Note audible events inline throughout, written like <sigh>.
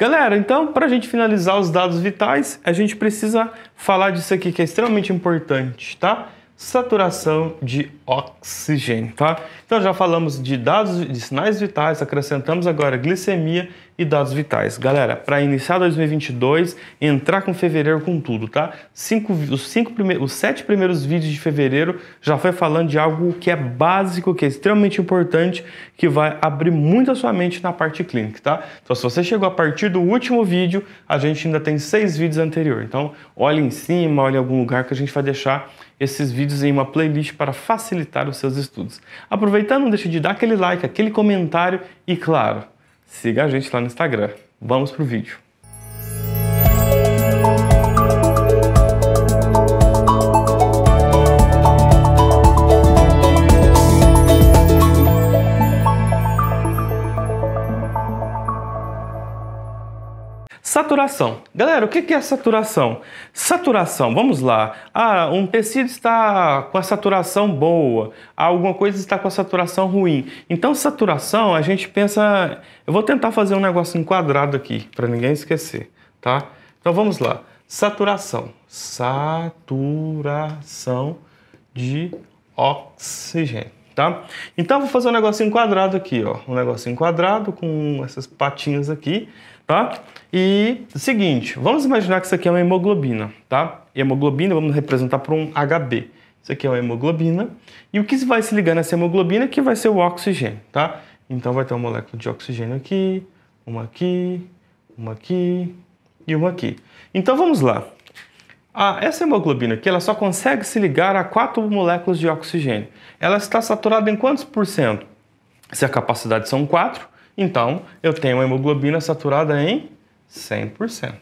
Galera, então, para a gente finalizar os dados vitais, a gente precisa falar disso aqui que é extremamente importante, tá? Saturação de oxigênio, tá? Então já falamos de dados de sinais vitais, acrescentamos agora glicemia e dados vitais. Galera, para iniciar 2022, entrar com fevereiro com tudo, tá? Cinco, os, cinco primeiros, os sete primeiros vídeos de fevereiro já foi falando de algo que é básico, que é extremamente importante, que vai abrir muito a sua mente na parte clínica, tá? Então, se você chegou a partir do último vídeo, a gente ainda tem seis vídeos anteriores. Então, olhe em cima, olhe em algum lugar que a gente vai deixar esses vídeos em uma playlist para facilitar os seus estudos. Aproveitando, não deixe de dar aquele like, aquele comentário e, claro, Siga a gente lá no Instagram. Vamos pro vídeo. Saturação. Galera, o que é saturação? Saturação, vamos lá. Ah, um tecido está com a saturação boa, alguma coisa está com a saturação ruim. Então, saturação, a gente pensa. Eu vou tentar fazer um negócio enquadrado aqui, para ninguém esquecer, tá? Então, vamos lá. Saturação. Saturação de oxigênio tá? Então, vou fazer um negocinho quadrado aqui, ó. Um negocinho quadrado com essas patinhas aqui, tá? E seguinte, vamos imaginar que isso aqui é uma hemoglobina, tá? Hemoglobina vamos representar por um HB. Isso aqui é uma hemoglobina. E o que vai se ligar nessa hemoglobina é que vai ser o oxigênio, tá? Então, vai ter uma molécula de oxigênio aqui, uma aqui, uma aqui e uma aqui. Então, vamos lá. Ah, essa hemoglobina aqui, ela só consegue se ligar a quatro moléculas de oxigênio. Ela está saturada em quantos por cento? Se a capacidade são 4, então eu tenho uma hemoglobina saturada em 100%.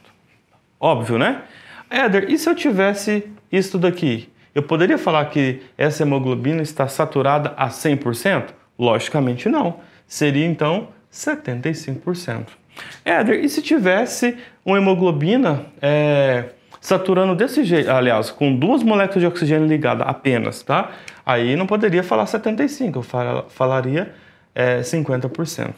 Óbvio, né? Éder, e se eu tivesse isso daqui? Eu poderia falar que essa hemoglobina está saturada a 100%? Logicamente não. Seria então 75%. Éder, e se tivesse uma hemoglobina é, saturando desse jeito, aliás, com duas moléculas de oxigênio ligadas apenas, tá? Aí não poderia falar 75, eu fal falaria é, 50%.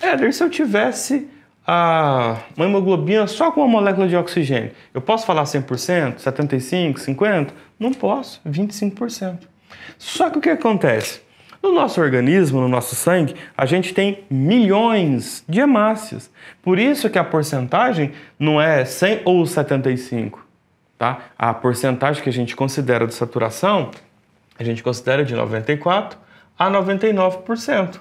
Éder, se eu tivesse a, uma hemoglobina só com uma molécula de oxigênio, eu posso falar 100%, 75%, 50%? Não posso, 25%. Só que o que acontece? No nosso organismo, no nosso sangue, a gente tem milhões de hemácias. Por isso que a porcentagem não é 100 ou 75, tá? A porcentagem que a gente considera de saturação, a gente considera de 94 a 99%,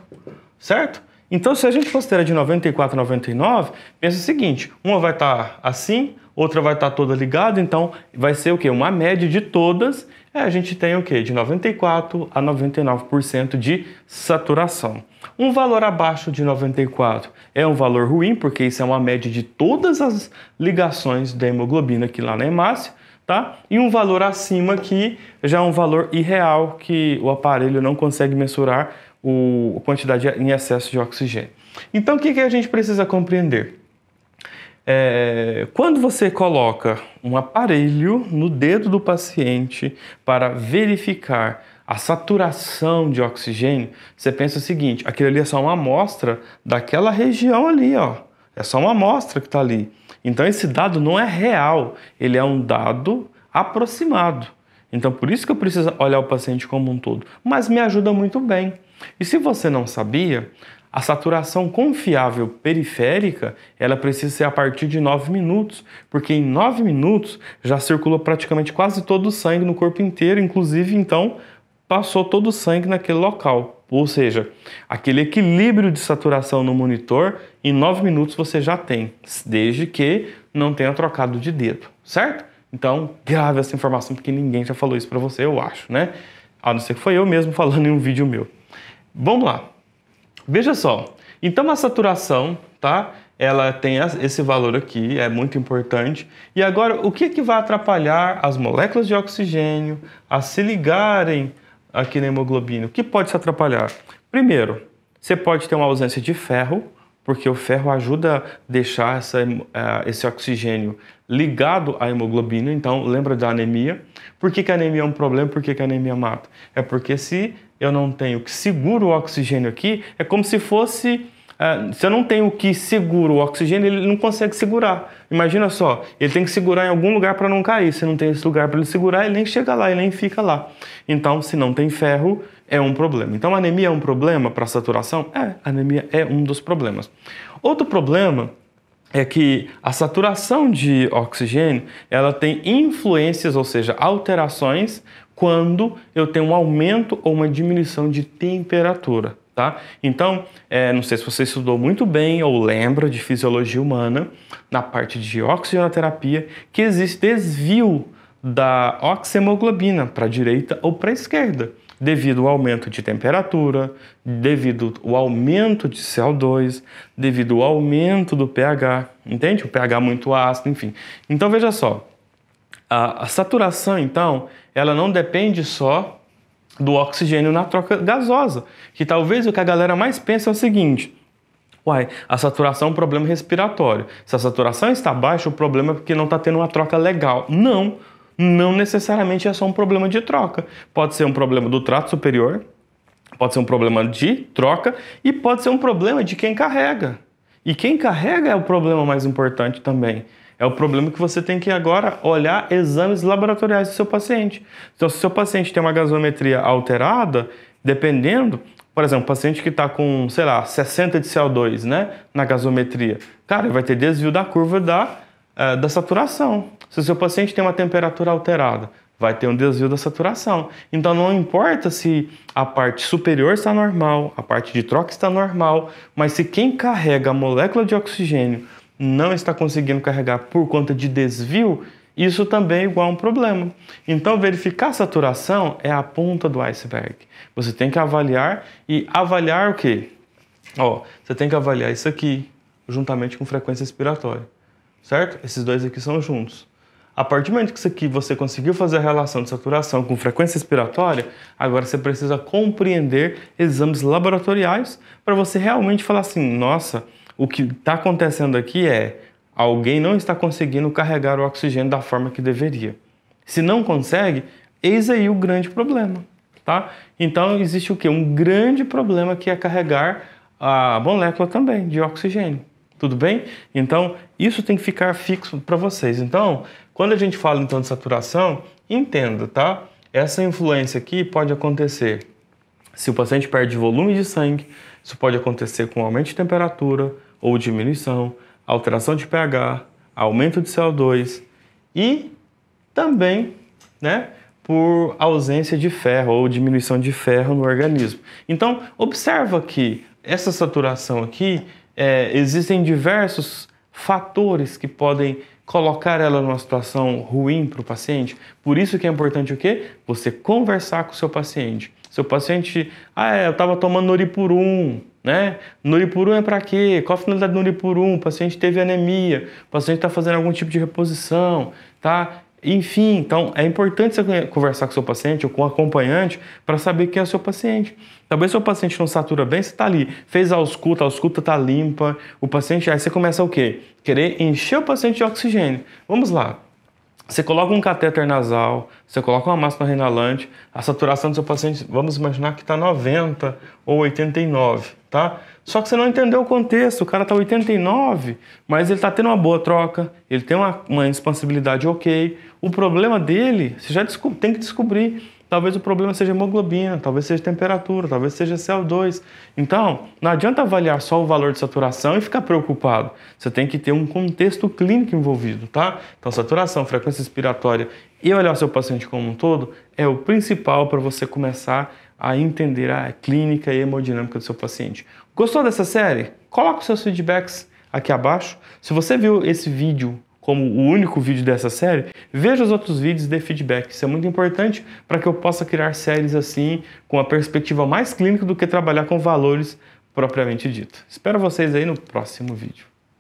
certo? Então, se a gente considera de 94 a 99, pensa o seguinte: uma vai estar tá assim, outra vai estar tá toda ligada, então vai ser o quê? Uma média de todas. É, a gente tem o quê? De 94 a 99% de saturação. Um valor abaixo de 94 é um valor ruim, porque isso é uma média de todas as ligações da hemoglobina aqui lá na hemácia. Tá? E um valor acima que já é um valor irreal que o aparelho não consegue mensurar o, a quantidade em excesso de oxigênio. Então, o que, que a gente precisa compreender? É, quando você coloca um aparelho no dedo do paciente para verificar a saturação de oxigênio, você pensa o seguinte: aquilo ali é só uma amostra daquela região ali, ó. É só uma amostra que está ali. Então esse dado não é real, ele é um dado aproximado. Então, por isso que eu preciso olhar o paciente como um todo. Mas me ajuda muito bem. E se você não sabia, a saturação confiável periférica, ela precisa ser a partir de 9 minutos, porque em 9 minutos já circulou praticamente quase todo o sangue no corpo inteiro, inclusive então passou todo o sangue naquele local. Ou seja, aquele equilíbrio de saturação no monitor, em 9 minutos você já tem, desde que não tenha trocado de dedo, certo? Então, grave essa informação porque ninguém já falou isso para você, eu acho, né? A não ser que foi eu mesmo <laughs> falando em um vídeo meu. Vamos lá. Veja só. Então a saturação, tá? Ela tem esse valor aqui, é muito importante. E agora, o que, que vai atrapalhar as moléculas de oxigênio a se ligarem aqui na hemoglobina? O que pode se atrapalhar? Primeiro, você pode ter uma ausência de ferro, porque o ferro ajuda a deixar essa, é, esse oxigênio ligado à hemoglobina, então lembra da anemia. Por que, que a anemia é um problema? Por que, que a anemia mata? É porque se eu não tenho que seguro o oxigênio aqui, é como se fosse ah, se eu não tenho o que segura o oxigênio, ele não consegue segurar. Imagina só, ele tem que segurar em algum lugar para não cair. Se não tem esse lugar para ele segurar, ele nem chega lá, ele nem fica lá. Então, se não tem ferro, é um problema. Então, anemia é um problema para saturação? É, anemia é um dos problemas. Outro problema é que a saturação de oxigênio ela tem influências, ou seja, alterações, quando eu tenho um aumento ou uma diminuição de temperatura. Tá? Então, é, não sei se você estudou muito bem ou lembra de fisiologia humana, na parte de oxigenoterapia, que existe desvio da oxemoglobina para a direita ou para a esquerda, devido ao aumento de temperatura, devido ao aumento de CO2, devido ao aumento do pH, entende? O pH muito ácido, enfim. Então, veja só, a, a saturação, então, ela não depende só do oxigênio na troca gasosa. Que talvez o que a galera mais pensa é o seguinte: Uai, a saturação é um problema respiratório. Se a saturação está baixa, o problema é porque não está tendo uma troca legal. Não, não necessariamente é só um problema de troca. Pode ser um problema do trato superior, pode ser um problema de troca e pode ser um problema de quem carrega. E quem carrega é o problema mais importante também. É o problema que você tem que agora olhar exames laboratoriais do seu paciente. Então, se o seu paciente tem uma gasometria alterada, dependendo, por exemplo, paciente que está com, sei lá, 60 de CO2 né, na gasometria, cara, vai ter desvio da curva da, eh, da saturação. Se o seu paciente tem uma temperatura alterada, vai ter um desvio da saturação. Então não importa se a parte superior está normal, a parte de troca está normal, mas se quem carrega a molécula de oxigênio não está conseguindo carregar por conta de desvio, isso também é igual a um problema. Então, verificar a saturação é a ponta do iceberg. Você tem que avaliar e avaliar o quê? Ó, você tem que avaliar isso aqui, juntamente com frequência respiratória, certo? Esses dois aqui são juntos. A partir do momento que isso aqui você conseguiu fazer a relação de saturação com frequência respiratória, agora você precisa compreender exames laboratoriais para você realmente falar assim: nossa, o que está acontecendo aqui é alguém não está conseguindo carregar o oxigênio da forma que deveria. Se não consegue, eis aí o grande problema, tá? Então existe o que? Um grande problema que é carregar a molécula também de oxigênio. Tudo bem? Então isso tem que ficar fixo para vocês. Então, quando a gente fala então de saturação, entenda, tá? Essa influência aqui pode acontecer se o paciente perde volume de sangue, isso pode acontecer com aumento de temperatura, ou diminuição, alteração de pH, aumento de CO2 e também, né, por ausência de ferro ou diminuição de ferro no organismo. Então, observa que essa saturação aqui, é, existem diversos fatores que podem colocar ela numa situação ruim para o paciente. Por isso que é importante o quê? Você conversar com o seu paciente. Seu paciente, ah, é, eu estava tomando Noripurum, né? Nuripurum é para quê? Qual a finalidade do Nuripurum? O paciente teve anemia, o paciente está fazendo algum tipo de reposição, tá? Enfim, então é importante você conversar com o seu paciente ou com o acompanhante para saber quem é o seu paciente. Talvez seu paciente não satura bem, você está ali, fez a ausculta, a ausculta está limpa, o paciente, aí você começa o quê? Querer encher o paciente de oxigênio. Vamos lá, você coloca um catéter nasal, você coloca uma máscara renalante, a saturação do seu paciente, vamos imaginar que está 90 ou 89, tá? Só que você não entendeu o contexto, o cara está 89, mas ele está tendo uma boa troca, ele tem uma, uma expansibilidade ok. O problema dele, você já tem que descobrir. Talvez o problema seja hemoglobina, talvez seja temperatura, talvez seja CO2. Então, não adianta avaliar só o valor de saturação e ficar preocupado. Você tem que ter um contexto clínico envolvido, tá? Então, saturação, frequência respiratória e olhar o seu paciente como um todo é o principal para você começar a entender a clínica e hemodinâmica do seu paciente. Gostou dessa série? Coloca os seus feedbacks aqui abaixo. Se você viu esse vídeo como o único vídeo dessa série, veja os outros vídeos e dê feedback. Isso é muito importante para que eu possa criar séries assim, com a perspectiva mais clínica do que trabalhar com valores propriamente dito. Espero vocês aí no próximo vídeo.